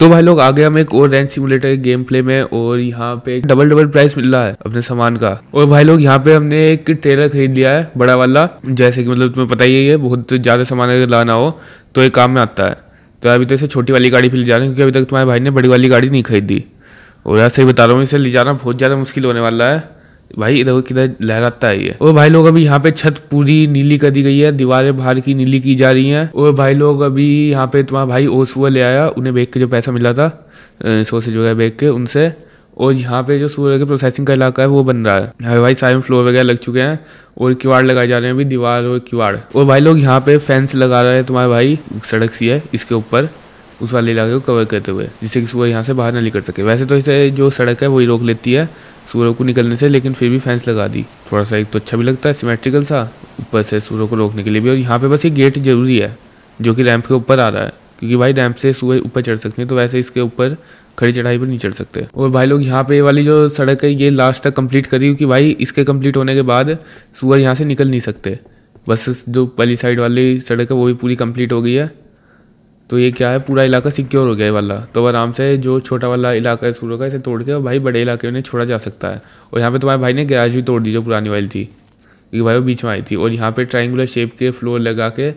तो भाई लोग आ हम एक और रेंज सिमुलेटर के गेम प्ले में और यहाँ पे डबल डबल प्राइस मिल रहा है अपने सामान का और भाई लोग यहाँ पे हमने एक ट्रेलर खरीद लिया है बड़ा वाला जैसे कि मतलब तुम्हें पता ही है बहुत ज़्यादा सामान अगर लाना हो तो एक काम में आता है तो अभी तो इसे छोटी वाली गाड़ी भी ले जा रहे हैं क्योंकि अभी तक तुम्हारे भाई ने बड़ी वाली गाड़ी नहीं खरीदी और ऐसे ही बता रहा हूँ इसे ले जाना बहुत ज़्यादा मुश्किल होने वाला है भाई इधर किधर लहराता ही है और भाई लोग अभी यहाँ पे छत पूरी नीली कर दी गई है दीवारें बाहर की नीली की जा रही हैं और भाई लोग अभी यहाँ पे तुम्हारा भाई हुआ ले आया उन्हें बेच के जो पैसा मिला था सोसेज वगैरह बेच के उनसे और यहाँ पे जो सूर्य के प्रोसेसिंग का इलाका है वो बन रहा है हाँ भाई सारे फ्लोर वगैरह लग चुके हैं और किवाड़ लगाए जा रहे हैं अभी दीवार और किवाड़ और भाई लोग यहाँ पे फेंस लगा रहे हैं तुम्हारे भाई सड़क सी है इसके ऊपर उस वाले इलाके को कवर करते हुए जिससे कि सुबह यहाँ से बाहर ना निकल सके वैसे तो इसे जो सड़क है वही रोक लेती है सूर्य को निकलने से लेकिन फिर भी फैंस लगा दी थोड़ा सा एक तो अच्छा भी लगता है सिमेट्रिकल सा ऊपर से सूर्य को रोकने के लिए भी और यहाँ पे बस ये गेट जरूरी है जो कि रैम्प के ऊपर आ रहा है क्योंकि भाई रैम्प से सूर्य ऊपर चढ़ सकते हैं तो वैसे इसके ऊपर खड़ी चढ़ाई पर नहीं चढ़ सकते और भाई लोग यहाँ पे वाली जो सड़क है ये लास्ट तक कंप्लीट करी क्योंकि भाई इसके कंप्लीट होने के बाद सूअर यहाँ से निकल नहीं सकते बस जो पहली साइड वाली सड़क है वो भी पूरी कंप्लीट हो गई है तो ये क्या है पूरा इलाका सिक्योर हो गया है वाला तो आराम से जो छोटा वाला इलाका है सूर्य का इसे तोड़ के और भाई बड़े इलाके में छोड़ा जा सकता है और यहाँ पे तुम्हारे भाई ने गैराज भी तोड़ दी जो पुरानी वाली थी क्योंकि भाई वो बीच में आई थी और यहाँ पे ट्राइंगुलर शेप के फ्लोर लगा के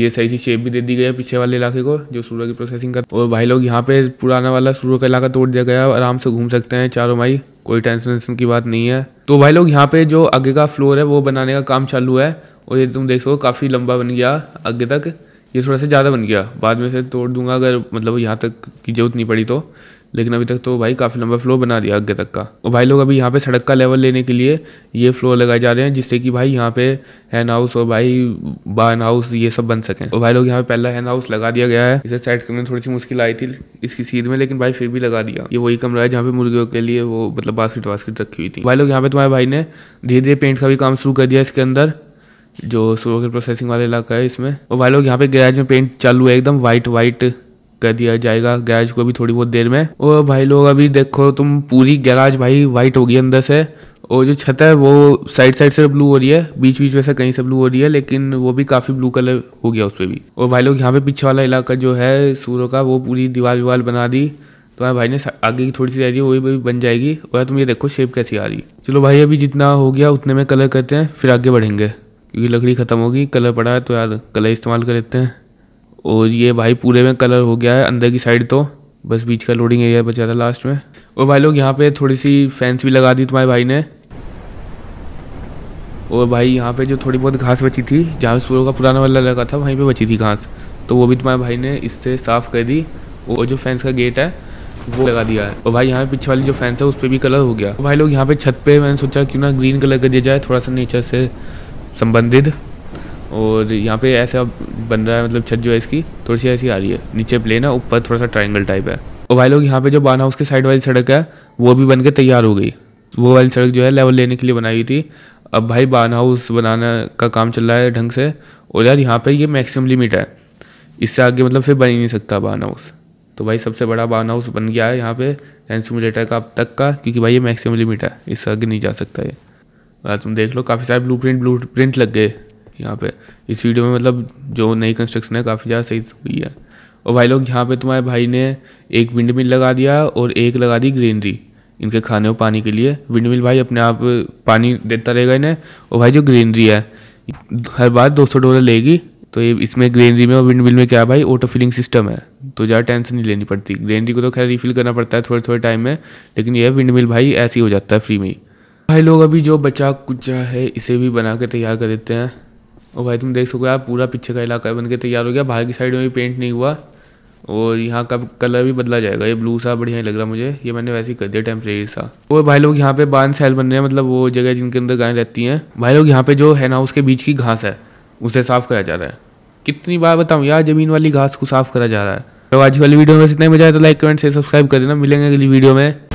ये सही सी शेप भी दे दी गई है पीछे वाले इलाके को जो सूर्य की प्रोसेसिंग का और भाई लोग यहाँ पे पुराना वाला सूर्य का इलाका तोड़ दिया गया आराम से घूम सकते हैं चारों भाई कोई टेंशन वेंशन की बात नहीं है तो भाई लोग यहाँ पे जो आगे का फ्लोर है वो बनाने का काम चालू है और ये तुम देख सको काफ़ी लंबा बन गया आगे तक ये थोड़ा सा ज़्यादा बन गया बाद में से तोड़ दूंगा अगर मतलब यहाँ तक की ज़रूरत नहीं पड़ी तो लेकिन अभी तक तो भाई काफ़ी लंबा फ्लो बना दिया आगे तक का और भाई लोग अभी यहाँ पे सड़क का लेवल लेने के लिए ये फ्लो लगाए जा रहे हैं जिससे कि भाई यहाँ पे हैंड हाउस और भाई बान हाउस ये सब बन सकें और भाई लोग यहाँ पे पहला हैंड हाउस लगा दिया गया है इसे सेट करने में थोड़ी सी मुश्किल आई थी इसकी सीध में लेकिन भाई फिर भी लगा दिया ये वही कमरा है जहाँ पे मुर्गियों के लिए वो मतलब बास्किट वास्किट रखी हुई थी भाई लोग यहाँ पे तुम्हारे भाई ने धीरे धीरे पेंट का भी काम शुरू कर दिया इसके अंदर जो सोलर प्रोसेसिंग वाला इलाका है इसमें और भाई लोग यहाँ पे गैराज में पेंट चालू है एकदम वाइट वाइट कर दिया जाएगा गैराज को भी थोड़ी बहुत देर में और भाई लोग अभी देखो तुम पूरी गैराज भाई वाइट होगी अंदर से और जो छत है वो साइड साइड से ब्लू हो रही है बीच बीच में से कहीं से ब्लू हो रही है लेकिन वो भी काफ़ी ब्लू कलर हो गया उस पर भी और भाई लोग यहाँ पे पीछे वाला इलाका जो है सूर्य का वो पूरी दीवार विवाल बना दी तो हमारे भाई ने आगे की थोड़ी सी रह रही है वही भी बन जाएगी और तुम ये देखो शेप कैसी आ रही चलो भाई अभी जितना हो गया उतने में कलर करते हैं फिर आगे बढ़ेंगे क्योंकि लकड़ी ख़त्म होगी कलर पड़ा है तो यार कलर इस्तेमाल कर लेते हैं और ये भाई पूरे में कलर हो गया है अंदर की साइड तो बस बीच का लोडिंग एरिया बचा था लास्ट में और भाई लोग यहाँ पे थोड़ी सी फैंस भी लगा दी तुम्हारे भाई ने और भाई यहाँ पे जो थोड़ी बहुत घास बची थी जहाँ सूर्य का पुराना वाला लगा था वहीं पे बची थी घास तो वो भी तुम्हारे भाई ने इससे साफ़ कर दी और जो फैंस का गेट है वो लगा दिया है और भाई यहाँ पे पीछे वाली जो फेंस है उस पर भी कलर हो गया भाई लोग यहाँ पे छत पे मैंने सोचा क्यों ना ग्रीन कलर कर दिया जाए थोड़ा सा नेचर से संबंधित और यहाँ पे ऐसा बन रहा है मतलब छत जो है इसकी थोड़ी सी ऐसी आ रही है नीचे प्लेन है ऊपर थोड़ा सा ट्राइंगल टाइप है और भाई लोग यहाँ पे जो बान हाउस के साइड वाली सड़क है वो भी बन के तैयार हो गई वो वाली सड़क जो है लेवल लेने के लिए बनाई हुई थी अब भाई बान हाउस बनाना का काम चल रहा है ढंग से और यार यहाँ पर ये मैक्सिमम लिमिट है इससे आगे मतलब फिर बन ही नहीं सकता बान हाउस तो भाई सबसे बड़ा बान हाउस बन गया है यहाँ पे एंड सिमुलेटर का अब तक का क्योंकि भाई ये मैक्सिमम लिमिट है इससे आगे नहीं जा सकता ये हाँ, तुम देख लो काफ़ी सारे ब्लू प्रिंट ब्लू प्रिंट लग गए यहाँ पे इस वीडियो में मतलब जो नई कंस्ट्रक्शन है काफ़ी ज़्यादा सही हुई है और भाई लोग यहाँ पे तुम्हारे भाई ने एक विंड मिल लगा दिया और एक लगा दी ग्रीनरी इनके खाने और पानी के लिए विंड मिल भाई अपने आप पानी देता रहेगा इन्हें और भाई जो ग्रीनरी है हर बार दो सौ डॉलर लेगी तो ये इसमें ग्रीनरी में और विंड मिल में क्या भाई ऑटो फिलिंग सिस्टम है तो ज़्यादा टेंशन नहीं लेनी पड़ती ग्रीनरी को तो खैर रिफिल करना पड़ता है थोड़े थोड़े टाइम में लेकिन यह विंड मिल भाई ऐसे ही हो जाता है फ्री में ही भाई लोग अभी जो बचा कुचा है इसे भी बना के तैयार कर देते हैं और भाई तुम देख सको यार पूरा पीछे का इलाका बन के तैयार हो गया बाहर की साइड में भी पेंट नहीं हुआ और यहाँ का कलर भी बदला जाएगा ये ब्लू सा बढ़िया लग रहा मुझे ये मैंने वैसे ही कर दिया टेम्परेरी सा और भाई लोग यहाँ पे बांध सैल बन रहे हैं मतलब वो जगह जिनके अंदर गायें रहती हैं भाई लोग यहाँ पे जो है ना उसके बीच की घास है उसे साफ करा जा रहा है कितनी बार बताऊँ यार जमीन वाली घास को साफ करा जा रहा है तो आज वाली वीडियो में इतना मजा आया तो लाइक कमेंट से सब्सक्राइब कर देना मिलेंगे अगली वीडियो में